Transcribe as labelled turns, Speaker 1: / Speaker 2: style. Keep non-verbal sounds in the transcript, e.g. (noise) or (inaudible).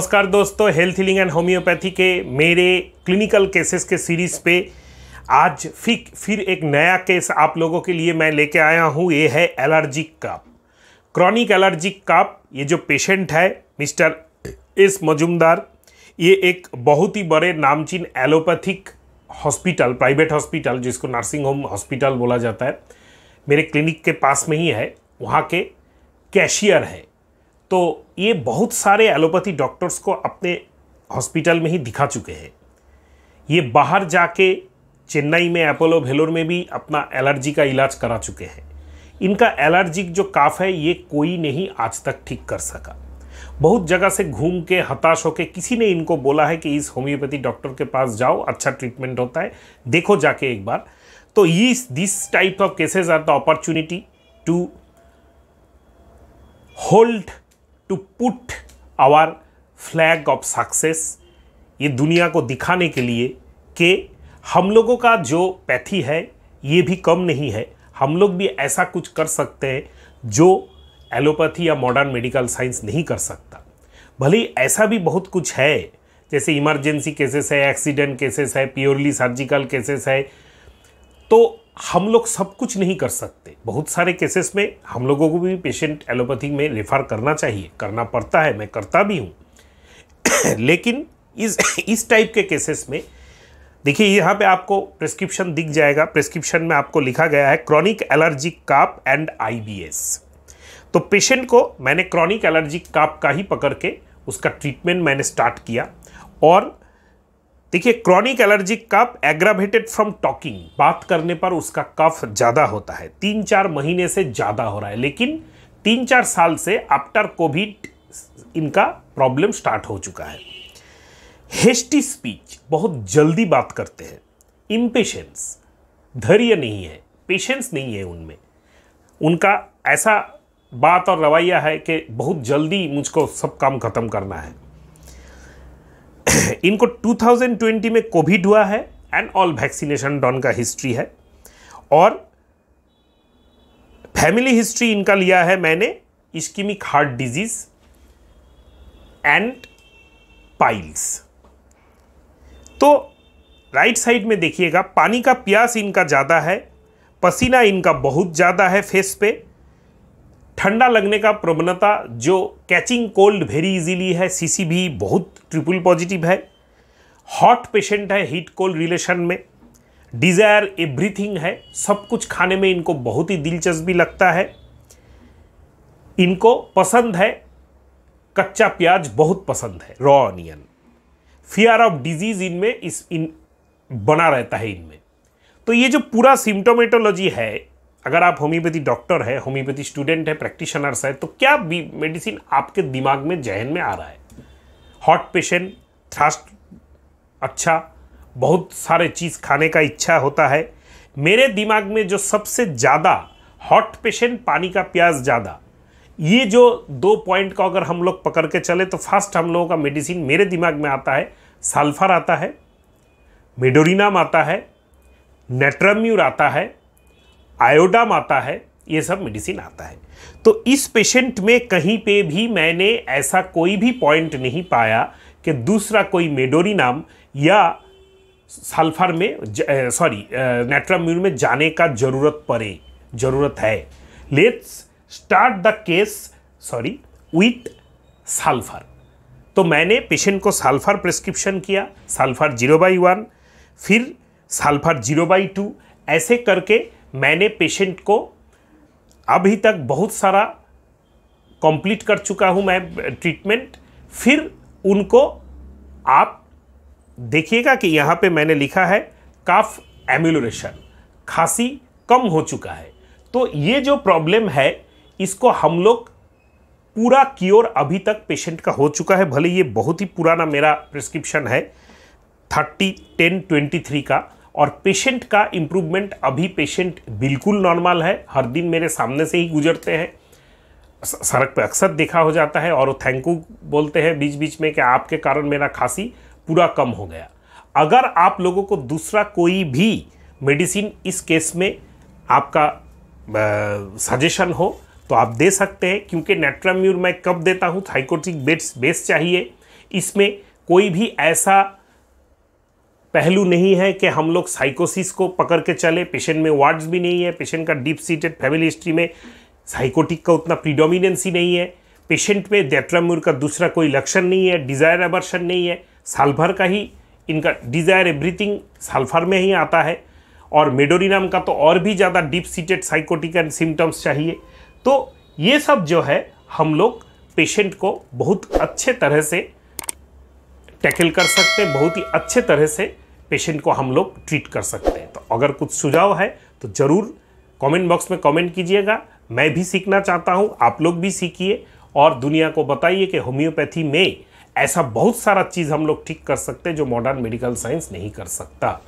Speaker 1: नमस्कार दोस्तों health healing and homeopathy के मेरे क्लिनिकल केसेस के सीरीज पे आज फिर फिर एक नया केस आप लोगों के लिए मैं लेके आया हूँ ये है allergic cough chronic allergic cough ये जो पेशेंट है मिस्टर एस मजुमदार ये एक बहुत ही बड़े नामचीन एलोपैथिक हॉस्पिटल प्राइवेट हॉस्पिटल जिसको नर्सिंग होम हॉस्पिटल बोला जाता है मेरे क्लिनिक के पास में ही है वहाँ के कैशियर है तो ये बहुत सारे एलोपैथी डॉक्टर्स को अपने हॉस्पिटल में ही दिखा चुके हैं ये बाहर जाके चेन्नई में अपोलो भेलोर में भी अपना एलर्जी का इलाज करा चुके हैं इनका एलर्जिक जो काफ है ये कोई नहीं आज तक ठीक कर सका बहुत जगह से घूम के हताश होके किसी ने इनको बोला है कि इस होम्योपैथी डॉक्टर के पास जाओ अच्छा ट्रीटमेंट होता है देखो जाके एक बार तो ये this type of cases are the opportunity to hold to put our flag of success ये दुनिया को दिखाने के लिए कि हम लोगों का जो पैथी है ये भी कम नहीं है हम लोग भी ऐसा कुछ कर सकते हैं जो एलोपैथी या मॉडर्न मेडिकल साइंस नहीं कर सकता भले ऐसा भी बहुत कुछ है जैसे इमरजेंसी केसेस है एक्सीडेंट केसेस है प्योरली सर्जिकल केसेस है तो हम लोग सब कुछ नहीं कर सकते बहुत सारे केसेस में हम लोगों को भी पेशेंट एलोपैथी में रेफर करना चाहिए करना पड़ता है मैं करता भी हूँ (coughs) लेकिन इस इस टाइप के केसेस में देखिए यहाँ पे आपको प्रिस्क्रिप्शन दिख जाएगा प्रिस्क्रिप्शन में आपको लिखा गया है chronic allergic cough and IBS तो पेशेंट को मैंने क्रॉनिक एलर्जिक काप का ही पकड़ के उसका ट्रीटमेंट मैंने स्टार्ट किया और देखिए chronic allergy cough aggravated from talking बात करने पर उसका कफ ज़्यादा होता है तीन चार महीने से ज़्यादा हो रहा है लेकिन तीन चार साल से आफ्टर कोविड इनका प्रॉब्लम स्टार्ट हो चुका है हेस्टी स्पीच बहुत जल्दी बात करते हैं इम्पेशेंस धैर्य नहीं है पेशेंस नहीं है उनमें उनका ऐसा बात और रवैया है कि बहुत जल्दी मुझको सब काम खत्म करना है (coughs) इनको 2020 में कोविड हुआ है एंड ऑल वैक्सीनेशन डॉन का हिस्ट्री है और फैमिली हिस्ट्री इनका लिया है मैंने ischemic heart disease and piles तो राइट साइड में देखिएगा पानी का प्यास इनका ज़्यादा है पसीना इनका बहुत ज़्यादा है फेस पे ठंडा लगने का प्रवणता जो कैचिंग कोल्ड वेरी इजीली है सीसी भी बहुत ट्रिपल पॉजिटिव है हॉट पेशेंट है हीट कोल्ड रिलेशन में डिज़ायर एवरीथिंग है सब कुछ खाने में इनको बहुत ही दिलचस्पी लगता है इनको पसंद है कच्चा प्याज बहुत पसंद है raw onion fear of disease इनमें इस इन बना रहता है इनमें तो ये जो पूरा सिम्टोमेटोलॉजी है अगर आप होम्योपैथी डॉक्टर है होम्योपैथी स्टूडेंट है प्रैक्टिशनर्स है तो क्या मेडिसिन आपके दिमाग में जहन में आ रहा है हॉट पेशेंट थ्रास्ट अच्छा बहुत सारे चीज़ खाने का इच्छा होता है मेरे दिमाग में जो सबसे ज़्यादा हॉट पेशेंट पानी का प्याज ज़्यादा ये जो दो पॉइंट का अगर हम लोग पकड़ के चले तो फर्स्ट हम लोगों का मेडिसिन मेरे दिमाग में आता है सल्फर आता है मेडोरिनाम आता है नेट्रम्यूर आता है आयोडाम आता है ये सब मेडिसिन आता है तो इस पेशेंट में कहीं पे भी मैंने ऐसा कोई भी पॉइंट नहीं पाया कि दूसरा कोई मेडोरी नाम या सल्फर में सॉरी नेट्राम्यून में जाने का जरूरत पड़े जरूरत है let's start the case sorry with sulphur तो मैंने पेशेंट को सल्फर प्रिस्क्रिप्शन किया सल्फर जीरो बाई वन फिर सल्फर जीरो बाई टू ऐसे करके मैंने पेशेंट को अभी तक बहुत सारा कंप्लीट कर चुका हूं मैं ट्रीटमेंट फिर उनको आप देखिएगा कि यहाँ पे मैंने लिखा है काफ एम्यूलोरेशन खांसी कम हो चुका है तो ये जो प्रॉब्लम है इसको हम लोग पूरा क्योर अभी तक पेशेंट का हो चुका है भले ये बहुत ही पुराना मेरा प्रिस्क्रिप्शन है थर्टी टेन ट्वेंटी थ्री का और पेशेंट का इम्प्रूवमेंट अभी पेशेंट बिल्कुल नॉर्मल है हर दिन मेरे सामने से ही गुजरते हैं सड़क पे अक्सर देखा हो जाता है और वो यू बोलते हैं बीच बीच में कि आपके कारण मेरा खांसी पूरा कम हो गया अगर आप लोगों को दूसरा कोई भी मेडिसिन इस केस में आपका सजेशन हो तो आप दे सकते हैं क्योंकि नेट्राम्यूर मैं कब देता हूँ थाइकोटिक बेड्स बेस चाहिए इसमें कोई भी ऐसा पहलू नहीं है कि हम लोग साइकोसिस को पकड़ के चले पेशेंट में वार्ड्स भी नहीं है पेशेंट का डीप सीटेड फैमिली हिस्ट्री में साइकोटिक का उतना प्रीडोमिनेंसी नहीं है पेशेंट में देट्रामूर का दूसरा कोई लक्षण नहीं है डिज़ायर एबर्शन नहीं है साल्फर का ही इनका डिज़ायर एवरीथिंग साल्फर में ही आता है और मेडोरिनाम का तो और भी ज़्यादा deep seated psychotic and symptoms चाहिए तो ये सब जो है हम लोग पेशेंट को बहुत अच्छे तरह से टैकल कर सकते हैं बहुत ही अच्छे तरह से पेशेंट को हम लोग ट्रीट कर सकते हैं तो अगर कुछ सुझाव है तो ज़रूर कमेंट बॉक्स में कमेंट कीजिएगा मैं भी सीखना चाहता हूँ आप लोग भी सीखिए और दुनिया को बताइए कि होम्योपैथी में ऐसा बहुत सारा चीज़ हम लोग ठीक कर सकते हैं जो मॉडर्न मेडिकल साइंस नहीं कर सकता